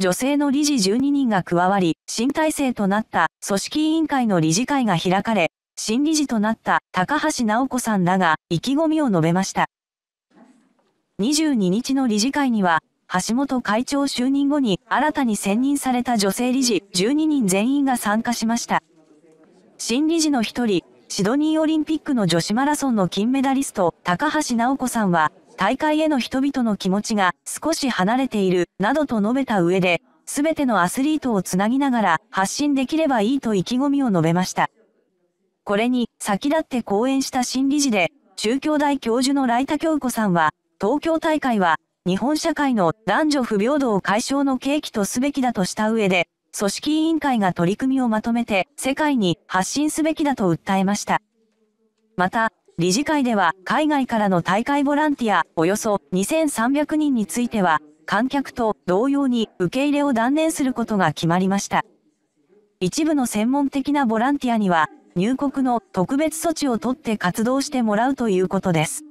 女性の理事12人が加わり、新体制となった組織委員会の理事会が開かれ、新理事となった高橋直子さんらが意気込みを述べました。22日の理事会には、橋本会長就任後に新たに選任された女性理事12人全員が参加しました。新理事の一人、シドニーオリンピックの女子マラソンの金メダリスト、高橋直子さんは、大会への人々の気持ちが少し離れている、などと述べた上で、すべてのアスリートをつなぎながら発信できればいいと意気込みを述べました。これに先立って講演した新理事で、中京大教授の来田京子さんは、東京大会は日本社会の男女不平等解消の契機とすべきだとした上で、組織委員会が取り組みをまとめて世界に発信すべきだと訴えました。また、理事会では海外からの大会ボランティアおよそ2300人については、観客と同様に受け入れを断念することが決まりました。一部の専門的なボランティアには、入国の特別措置をとって活動してもらうということです。